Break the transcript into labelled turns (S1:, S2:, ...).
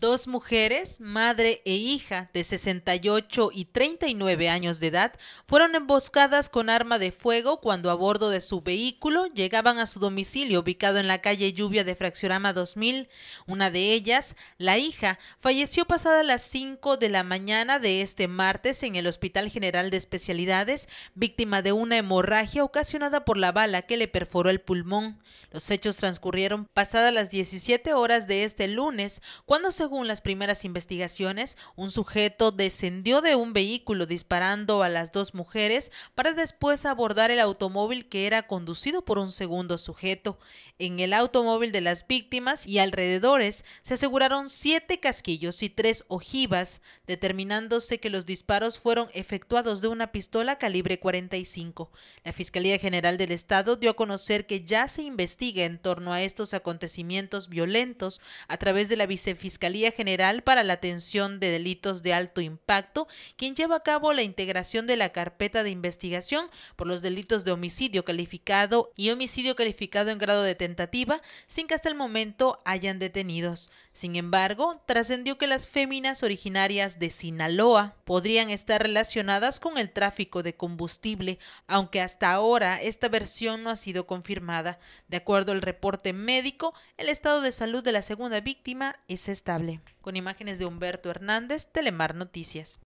S1: Dos mujeres, madre e hija de 68 y 39 años de edad, fueron emboscadas con arma de fuego cuando a bordo de su vehículo llegaban a su domicilio ubicado en la calle Lluvia de Fraccionama 2000. Una de ellas, la hija, falleció pasada las 5 de la mañana de este martes en el Hospital General de Especialidades, víctima de una hemorragia ocasionada por la bala que le perforó el pulmón. Los hechos transcurrieron pasadas las 17 horas de este lunes, cuando se según las primeras investigaciones, un sujeto descendió de un vehículo disparando a las dos mujeres para después abordar el automóvil que era conducido por un segundo sujeto. En el automóvil de las víctimas y alrededores se aseguraron siete casquillos y tres ojivas, determinándose que los disparos fueron efectuados de una pistola calibre 45. La Fiscalía General del Estado dio a conocer que ya se investiga en torno a estos acontecimientos violentos a través de la Vicefiscalía General para la Atención de Delitos de Alto Impacto, quien lleva a cabo la integración de la carpeta de investigación por los delitos de homicidio calificado y homicidio calificado en grado de tentativa, sin que hasta el momento hayan detenidos. Sin embargo, trascendió que las féminas originarias de Sinaloa podrían estar relacionadas con el tráfico de combustible, aunque hasta ahora esta versión no ha sido confirmada. De acuerdo al reporte médico, el estado de salud de la segunda víctima es estable con imágenes de Humberto Hernández, Telemar Noticias.